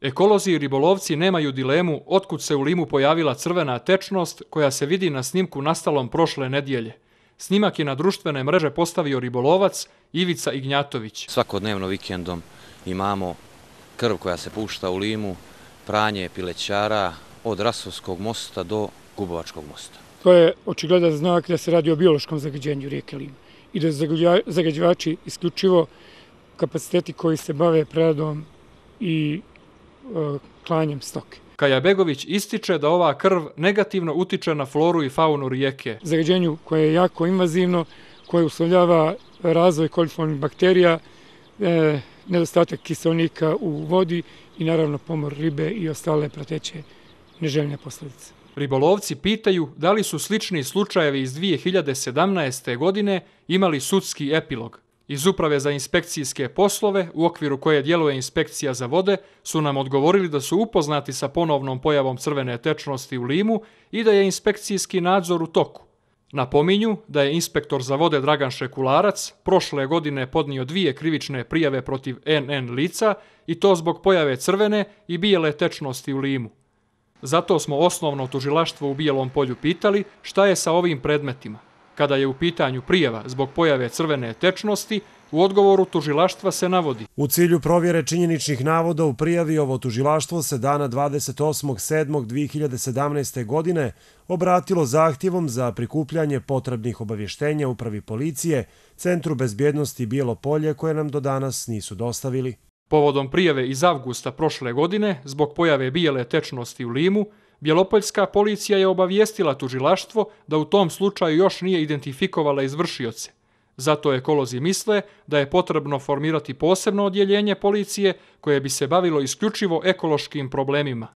Ekolozi i ribolovci nemaju dilemu otkud se u Limu pojavila crvena tečnost koja se vidi na snimku nastalom prošle nedjelje. Snimak je na društvene mreže postavio ribolovac Ivica Ignjatović. Svakodnevno vikendom imamo krv koja se pušta u Limu, pranje pilećara od Rasovskog mosta do Gubovačkog mosta. To je očigledan znak da se radi o biološkom zagađenju rijeke Lima i da zagađivači isključivo kapaciteti koji se bave preradom i E, klanjem stoke. Kajabegović ističe da ova krv negativno utiče na floru i faunu rijeke. Zagađenju koje je jako invazivno, koje uslovljava razvoj koliformnih bakterija, e, nedostatak kiselnika u vodi i naravno pomor ribe i ostale prateće neželjne posledice. Ribolovci pitaju da li su slični slučajevi iz 2017. godine imali sudski epilog. Iz uprave za inspekcijske poslove, u okviru koje djeluje inspekcija za vode, su nam odgovorili da su upoznati sa ponovnom pojavom crvene tečnosti u Limu i da je inspekcijski nadzor u toku. Napominju da je inspektor za vode Dragan Šekularac prošle godine podnio dvije krivične prijave protiv NN lica i to zbog pojave crvene i bijele tečnosti u Limu. Zato smo osnovno tužilaštvo u Bijelom polju pitali šta je sa ovim predmetima. Kada je u pitanju prijeva zbog pojave crvene tečnosti, u odgovoru tužilaštva se navodi. U cilju provjere činjeničnih navoda u prijavi ovo tužilaštvo se dana 28.7.2017. godine obratilo zahtjevom za prikupljanje potrebnih obavještenja upravi policije, Centru bezbjednosti Bijelo polje koje nam do danas nisu dostavili. Povodom prijave iz avgusta prošle godine, zbog pojave bijele tečnosti u Limu, Bjelopoljska policija je obavijestila tužilaštvo da u tom slučaju još nije identifikovala izvršioce. Zato je ekolozi misle da je potrebno formirati posebno odjeljenje policije koje bi se bavilo isključivo ekološkim problemima.